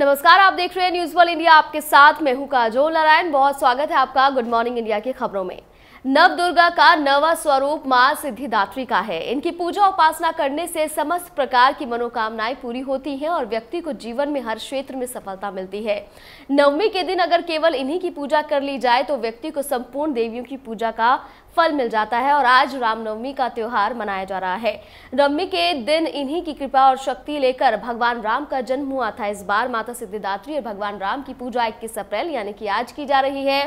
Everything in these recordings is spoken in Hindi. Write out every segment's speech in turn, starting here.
नमस्कार आप देख रहे हैं न्यूज वर्ल्ड इंडिया आपके साथ मैं हूं काजोल नारायण बहुत स्वागत है आपका गुड मॉर्निंग इंडिया की खबरों में नव दुर्गा का नवा स्वरूप मां सिद्धिदात्री का है इनकी पूजा उपासना करने से समस्त प्रकार की मनोकामनाएं पूरी होती हैं और व्यक्ति को जीवन में हर क्षेत्र में सफलता मिलती है नवमी के दिन अगर केवल इन्हीं की पूजा कर ली जाए तो व्यक्ति को संपूर्ण देवियों की पूजा का फल मिल जाता है और आज रामनवमी का त्यौहार मनाया जा रहा है नवमी के दिन इन्हीं की कृपा और शक्ति लेकर भगवान राम का जन्म हुआ था इस बार माता सिद्धिदात्री और भगवान राम की पूजा इक्कीस अप्रैल यानी कि आज की जा रही है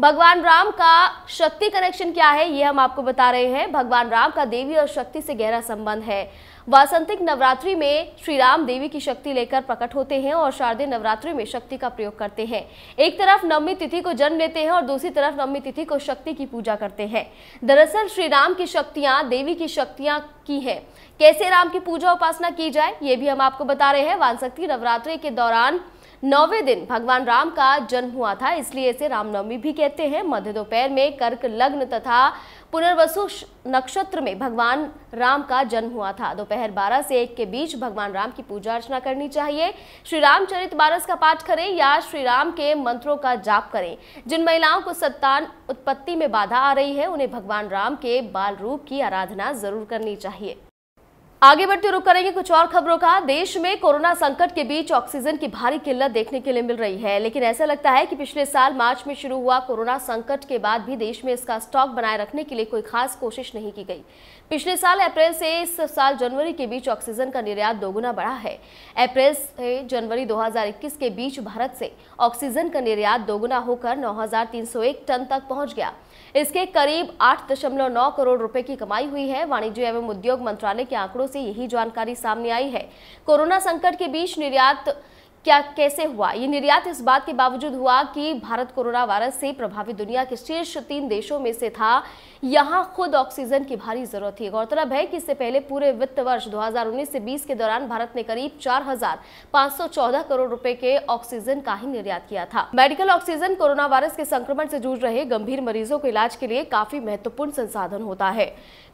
भगवान राम का शक्ति कनेक्शन क्या है ये हम आपको बता रहे हैं भगवान राम का देवी और शक्ति से गहरा संबंध है वासंतिक नवरात्रि में श्री राम देवी की शक्ति लेकर प्रकट होते हैं और शारदीय नवरात्रि में शक्ति का प्रयोग करते हैं एक तरफ नवमी तिथि को जन्म लेते हैं और दूसरी तरफ नवमी तिथि को शक्ति की पूजा करते हैं दरअसल श्री राम की शक्तियाँ देवी की शक्तियां की है कैसे राम की पूजा उपासना की जाए ये भी हम आपको बता रहे हैं वासंतिक नवरात्रि के दौरान नौवे दिन भगवान राम का जन्म हुआ था इसलिए इसे रामनवमी भी कहते हैं मध्य दोपहर में कर्क लग्न तथा पुनर्वसु नक्षत्र में भगवान राम का जन्म हुआ था दोपहर 12 से 1 के बीच भगवान राम की पूजा अर्चना करनी चाहिए श्री रामचरित बारस का पाठ करें या श्री राम के मंत्रों का जाप करें जिन महिलाओं को संतान उत्पत्ति में बाधा आ रही है उन्हें भगवान राम के बाल रूप की आराधना जरूर करनी चाहिए आगे बढ़ते रुक करेंगे कुछ और खबरों का देश में कोरोना संकट के बीच ऑक्सीजन की भारी किल्लत देखने के लिए मिल रही है लेकिन ऐसा लगता है कि पिछले साल मार्च में शुरू हुआ कोरोना संकट के बाद भी देश में इसका स्टॉक बनाए रखने के लिए कोई खास कोशिश नहीं की गई पिछले साल अप्रैल से इस साल जनवरी के बीच ऑक्सीजन का निर्यात दोगुना बढ़ा है अप्रैल से जनवरी दो के बीच भारत से ऑक्सीजन का निर्यात दोगुना होकर नौ टन तक पहुंच गया इसके करीब आठ करोड़ रुपए की कमाई हुई है वाणिज्य एवं उद्योग मंत्रालय के आंकड़ों से यही जानकारी सामने आई है कोरोना संकट के बीच निर्यात क्या कैसे हुआ ये निर्यात इस बात के बावजूद हुआ कि भारत कोरोना वायरस से प्रभावित दुनिया के शीर्ष तीन देशों में से था यहाँ खुद ऑक्सीजन की भारी जरूरत थी गौरतलब है कि इससे पहले पूरे वित्त वर्ष 2019 से 20 के दौरान भारत ने करीब 4,514 करोड़ रुपए के ऑक्सीजन का ही निर्यात किया था मेडिकल ऑक्सीजन कोरोना वायरस के संक्रमण से जूझ रहे गंभीर मरीजों के इलाज के लिए काफी महत्वपूर्ण संसाधन होता है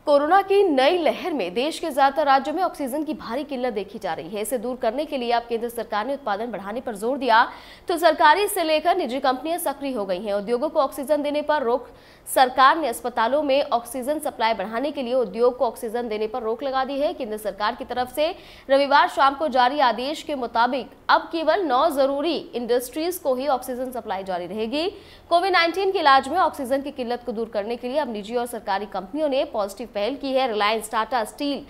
कोरोना की नई लहर में देश के ज्यादातर राज्यों में ऑक्सीजन की भारी किल्लत देखी जा रही है इसे दूर करने के लिए अब केंद्र सरकार ने उत्पादन उत्पादन बढ़ाने पर जोर दिया तो सरकारी से लेकर निजी कंपनियां सक्रिय हो गई हैं उद्योगों को ऑक्सीजन देने पर रोक सरकार ने अस्पतालों में ऑक्सीजन सप्लाई बढ़ाने के लिए उद्योग को ऑक्सीजन देने पर रोक लगा दी है केंद्र सरकार की तरफ से रविवार शाम को जारी आदेश के मुताबिक अब केवल नौ जरूरी इंडस्ट्रीज को ही ऑक्सीजन सप्लाई जारी रहेगी कोविड नाइन्टीन के इलाज में ऑक्सीजन की किल्लत को दूर करने के लिए अब निजी और सरकारी कंपनियों ने पॉजिटिव पहल की है रिलायंस टाटा स्टील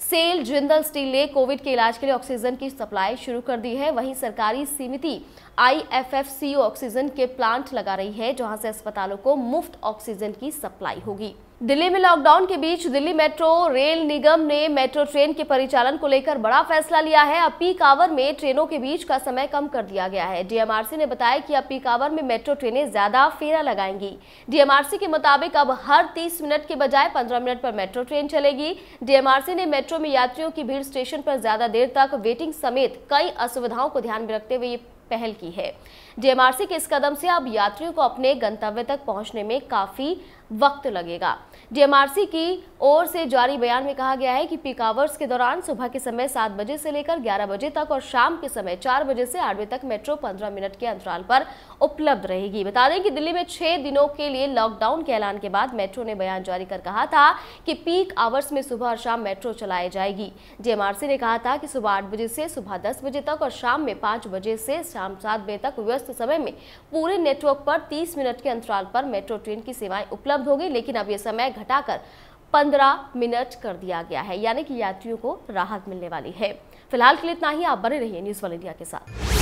सेल जिंदल स्टील ने कोविड के इलाज के लिए ऑक्सीजन की सप्लाई शुरू कर दी है वहीं सरकारी समिति आईएफएफसीओ ऑक्सीजन के प्लांट लगा रही है जहां से अस्पतालों को मुफ्त ऑक्सीजन की सप्लाई होगी दिल्ली में लॉकडाउन के बीच दिल्ली मेट्रो रेल निगम ने मेट्रो ट्रेन के परिचालन को लेकर बड़ा फैसला लिया है अब पीक आवर में ट्रेनों के बीच का समय कम कर दिया गया है डीएमआरसी ने बताया कि अब पीक आवर में मेट्रो ट्रेनें ज्यादा फेरा लगाएंगी डीएमआरसी के मुताबिक अब हर 30 मिनट के बजाय 15 मिनट पर मेट्रो ट्रेन चलेगी डीएमआरसी ने मेट्रो में यात्रियों की भीड़ स्टेशन पर ज्यादा देर तक वेटिंग समेत कई असुविधाओं को ध्यान में रखते हुए पहल की है जेएमआरसी के इस कदम से अब यात्रियों को अपने गंतव्य तक पहुंचने में काफ़ी वक्त लगेगा जेएमआरसी की ओर से जारी बयान में कहा गया है कि पीक आवर्स के दौरान सुबह के समय सात बजे से लेकर ग्यारह बजे तक और शाम के समय चार बजे से आठ बजे तक मेट्रो पंद्रह मिनट के अंतराल पर उपलब्ध रहेगी बता दें कि दिल्ली में छह दिनों के लिए लॉकडाउन के ऐलान के बाद मेट्रो ने बयान जारी कर कहा था कि पीक आवर्स में सुबह और शाम मेट्रो चलाई जाएगी जेएमआरसी ने कहा था कि सुबह आठ बजे से सुबह दस बजे तक और शाम में पांच बजे से शाम सात बजे तक व्यस्त समय में पूरे नेटवर्क पर तीस मिनट के अंतराल पर मेट्रो ट्रेन की सेवाएं उपलब्ध होगी लेकिन अब यह समय घटाकर पंद्रह मिनट कर दिया गया है यानी कि यात्रियों को राहत मिलने वाली है फिलहाल के लिए इतना ही आप बने रहिए न्यूज वाल इंडिया के साथ